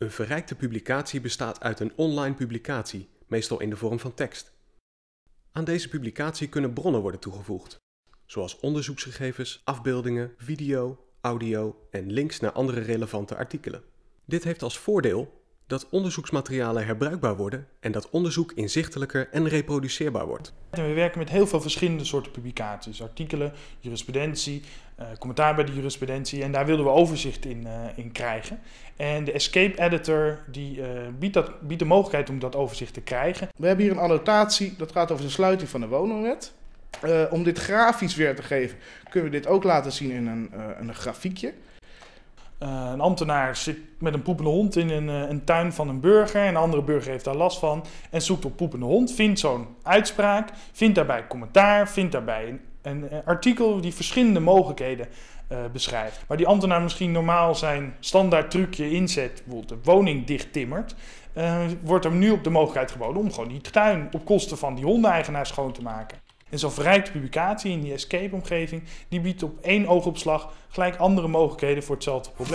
Een verrijkte publicatie bestaat uit een online publicatie, meestal in de vorm van tekst. Aan deze publicatie kunnen bronnen worden toegevoegd, zoals onderzoeksgegevens, afbeeldingen, video, audio en links naar andere relevante artikelen. Dit heeft als voordeel dat onderzoeksmaterialen herbruikbaar worden en dat onderzoek inzichtelijker en reproduceerbaar wordt. we werken met heel veel verschillende soorten publicaties, artikelen, jurisprudentie, eh, commentaar bij de jurisprudentie en daar wilden we overzicht in, eh, in krijgen. En de Escape Editor die, eh, biedt, dat, biedt de mogelijkheid om dat overzicht te krijgen. We hebben hier een annotatie, dat gaat over de sluiting van de woningwet. om dit grafisch weer te geven, kunnen we dit ook laten zien in een, een grafiekje. Eh, een ambtenaar zit met een poepende hond in een, eh, een, tuin van een burger. En een andere burger heeft daar last van. En zoekt op poepende hond. Vindt zo'n uitspraak. Vindt daarbij commentaar. Vindt daarbij een, een, eh, artikel die verschillende mogelijkheden beschrijft. Waar die ambtenaar misschien normaal zijn standaard trucje inzet. Bijvoorbeeld de woning dicht timmert. wordt er nu op de mogelijkheid geboden om gewoon die tuin op kosten van die hondeneigenaar schoon te maken. En zo'n verrijkte publicatie in die escape-omgeving, die biedt op één oogopslag gelijk andere mogelijkheden voor hetzelfde probleem.